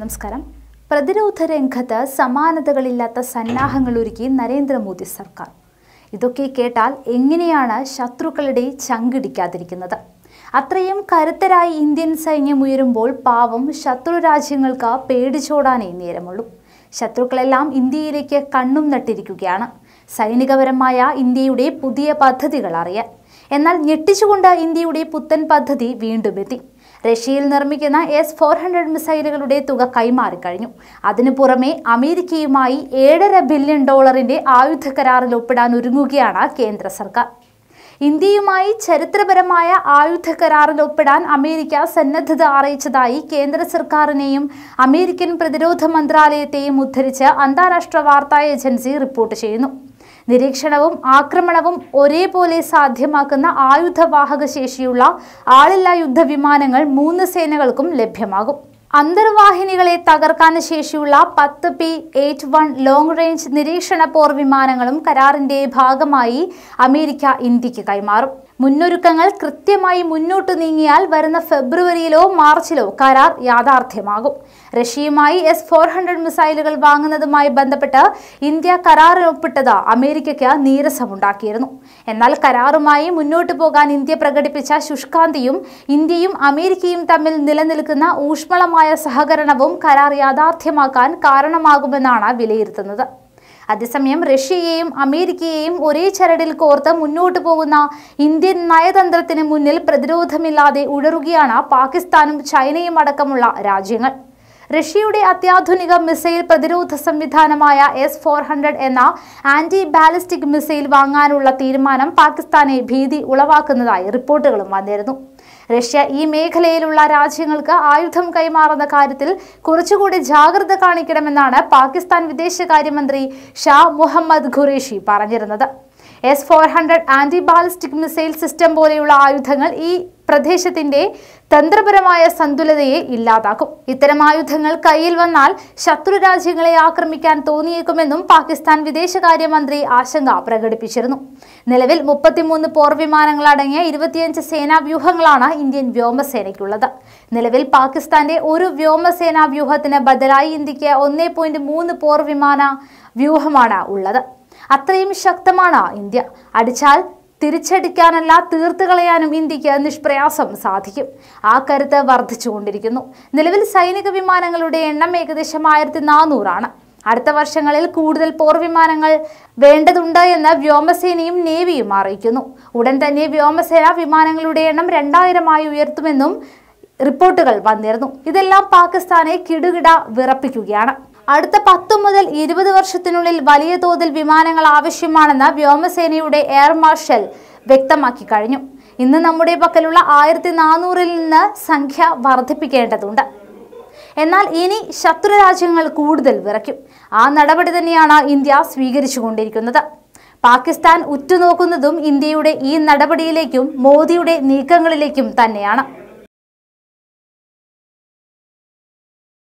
നമസ്കാരം പ്രതിരോധ രംഗത്ത് സമാനതകളില്ലാത്ത ഒരുക്കി നരേന്ദ്രമോദി സർക്കാർ ഇതൊക്കെ കേട്ടാൽ എങ്ങനെയാണ് ശത്രുക്കളുടെ ചങ്കിടിക്കാതിരിക്കുന്നത് അത്രയും കരുത്തരായി ഇന്ത്യൻ സൈന്യം ഉയരുമ്പോൾ പാവം ശത്രു രാജ്യങ്ങൾക്ക് പേടിച്ചോടാനേ നേരമുള്ളൂ ശത്രുക്കളെല്ലാം ഇന്ത്യയിലേക്ക് കണ്ണും നട്ടിരിക്കുകയാണ് സൈനികപരമായ ഇന്ത്യയുടെ പുതിയ പദ്ധതികൾ അറിയാൻ എന്നാൽ ഞെട്ടിച്ചുകൊണ്ട് ഇന്ത്യയുടെ പുത്തൻ പദ്ധതി വീണ്ടും എത്തി റഷ്യയിൽ നിർമ്മിക്കുന്ന എസ് ഫോർ ഹൺഡ്രഡ് മിസൈലുകളുടെ തുക കൈമാറിക്കഴിഞ്ഞു അതിനു പുറമെ അമേരിക്കയുമായി ഏഴര ബില്യൺ ഡോളറിന്റെ ആയുധ കരാറിൽ ഒപ്പിടാൻ ഒരുങ്ങുകയാണ് കേന്ദ്ര സർക്കാർ ഇന്ത്യയുമായി ചരിത്രപരമായ ആയുധ കരാറിൽ ഒപ്പിടാൻ അമേരിക്ക സന്നദ്ധത അറിയിച്ചതായി കേന്ദ്ര സർക്കാരിനെയും അമേരിക്കൻ പ്രതിരോധ മന്ത്രാലയത്തെയും ഉദ്ധരിച്ച് അന്താരാഷ്ട്ര വാർത്താ ഏജൻസി റിപ്പോർട്ട് ചെയ്യുന്നു നിരീക്ഷണവും ആക്രമണവും ഒരേപോലെ സാധ്യമാക്കുന്ന ആയുധവാഹക ശേഷിയുള്ള ആളില്ലാ യുദ്ധവിമാനങ്ങൾ മൂന്ന് സേനകൾക്കും ലഭ്യമാകും അന്തർവാഹിനികളെ തകർക്കാൻ ശേഷിയുള്ള പത്ത് P eight one long range നിരീക്ഷണ പോർ വിമാനങ്ങളും കരാറിന്റെ ഭാഗമായി അമേരിക്ക ഇന്ത്യക്ക് കൈമാറും മുന്നൊരുക്കങ്ങൾ കൃത്യമായി മുന്നോട്ട് നീങ്ങിയാൽ വരുന്ന ഫെബ്രുവരിയിലോ മാർച്ചിലോ കരാർ യാഥാർത്ഥ്യമാകും റഷ്യയുമായി എസ് ഫോർ ഹൺഡ്രഡ് മിസൈലുകൾ വാങ്ങുന്നതുമായി ബന്ധപ്പെട്ട് ഇന്ത്യ കരാറിനൊപ്പിട്ടത് അമേരിക്കയ്ക്ക് നീരസമുണ്ടാക്കിയിരുന്നു എന്നാൽ കരാറുമായി മുന്നോട്ട് പോകാൻ ഇന്ത്യ പ്രകടിപ്പിച്ച ശുഷ്കാന്തിയും ഇന്ത്യയും അമേരിക്കയും തമ്മിൽ നിലനിൽക്കുന്ന ഊഷ്മളമായ സഹകരണവും കരാർ യാഥാർത്ഥ്യമാക്കാൻ കാരണമാകുമെന്നാണ് വിലയിരുത്തുന്നത് അതേസമയം റഷ്യയെയും അമേരിക്കയെയും ഒരേ ചരടിൽ കോർത്ത് മുന്നോട്ടു പോകുന്ന ഇന്ത്യൻ നയതന്ത്രത്തിന് മുന്നിൽ പ്രതിരോധമില്ലാതെ ഉഴറുകയാണ് പാകിസ്ഥാനും ചൈനയും അടക്കമുള്ള രാജ്യങ്ങൾ റഷ്യയുടെ അത്യാധുനിക മിസൈൽ പ്രതിരോധ സംവിധാനമായ എസ് ഫോർ ഹൺഡ്രഡ് എന്ന ആന്റി ബാലിസ്റ്റിക് മിസൈൽ വാങ്ങാനുള്ള തീരുമാനം പാകിസ്ഥാനെ ഭീതി ഉളവാക്കുന്നതായി റിപ്പോർട്ടുകളും വന്നിരുന്നു റഷ്യ ഈ മേഖലയിലുള്ള രാജ്യങ്ങൾക്ക് ആയുധം കൈമാറുന്ന കാര്യത്തിൽ കുറച്ചുകൂടി ജാഗ്രത കാണിക്കണമെന്നാണ് പാകിസ്ഥാൻ വിദേശകാര്യമന്ത്രി ഷാ മുഹമ്മദ് ഖുറേഷി പറഞ്ഞിരുന്നത് S four hundred anti ballistic missile system പോലെയുള്ള ആയുധങ്ങൾ ഈ പ്രദേശത്തിന്റെ തന്ത്രപരമായ സന്തുലതയെ ഇല്ലാതാക്കും ഇത്തരം ആയുധങ്ങൾ കയ്യിൽ വന്നാൽ ശത്രു രാജ്യങ്ങളെ ആക്രമിക്കാൻ തോന്നിയേക്കുമെന്നും പാകിസ്ഥാൻ വിദേശകാര്യമന്ത്രി ആശങ്ക പ്രകടിപ്പിച്ചിരുന്നു നിലവിൽ മുപ്പത്തിമൂന്ന് പോർ വിമാനങ്ങളടങ്ങിയ ഇരുപത്തിയഞ്ച് സേനാ വ്യൂഹങ്ങളാണ് ഇന്ത്യൻ വ്യോമസേനയ്ക്കുള്ളത് നിലവിൽ പാകിസ്ഥാന്റെ ഒരു വ്യോമസേനാ വ്യൂഹത്തിന് ബദലായി ഇന്ത്യക്ക് ഒന്നേ പോയിന്റ് മൂന്ന് പോർ വിമാന വ്യൂഹമാണ് ഉള്ളത് അത്രയും ശക്തമാണ് ഇന്ത്യ അടിച്ചാൽ തിരിച്ചടിക്കാനല്ല തീർത്തു കളയാനും ഇന്ത്യക്ക് നിഷ്പ്രയാസം സാധിക്കും ആ കരുത്ത് വർദ്ധിച്ചുകൊണ്ടിരിക്കുന്നു നിലവിൽ സൈനിക വിമാനങ്ങളുടെ എണ്ണം ഏകദേശം ആയിരത്തി നാനൂറാണ് അടുത്ത വർഷങ്ങളിൽ കൂടുതൽ പോർ വിമാനങ്ങൾ വേണ്ടതുണ്ട് എന്ന് വ്യോമസേനയും നേവിയും അറിയിക്കുന്നു ഉടൻ തന്നെ വ്യോമസേന വിമാനങ്ങളുടെ എണ്ണം രണ്ടായിരമായി ഉയർത്തുമെന്നും റിപ്പോർട്ടുകൾ വന്നിരുന്നു ഇതെല്ലാം പാകിസ്ഥാനെ കിടുകിട വിറപ്പിക്കുകയാണ് അടുത്ത പത്തു മുതൽ ഇരുപത് വർഷത്തിനുള്ളിൽ വലിയ തോതിൽ വിമാനങ്ങൾ ആവശ്യമാണെന്ന് വ്യോമസേനയുടെ എയർ മാർഷൽ വ്യക്തമാക്കി കഴിഞ്ഞു ഇന്ന് നമ്മുടെ പക്കലുള്ള ആയിരത്തി നാനൂറിൽ നിന്ന് സംഖ്യ വർദ്ധിപ്പിക്കേണ്ടതുണ്ട് എന്നാൽ ഇനി ശത്രു രാജ്യങ്ങൾ കൂടുതൽ വിറയ്ക്കും ആ നടപടി തന്നെയാണ് ഇന്ത്യ സ്വീകരിച്ചുകൊണ്ടിരിക്കുന്നത് പാകിസ്ഥാൻ ഉറ്റുനോക്കുന്നതും ഇന്ത്യയുടെ ഈ നടപടിയിലേക്കും മോദിയുടെ നീക്കങ്ങളിലേക്കും തന്നെയാണ്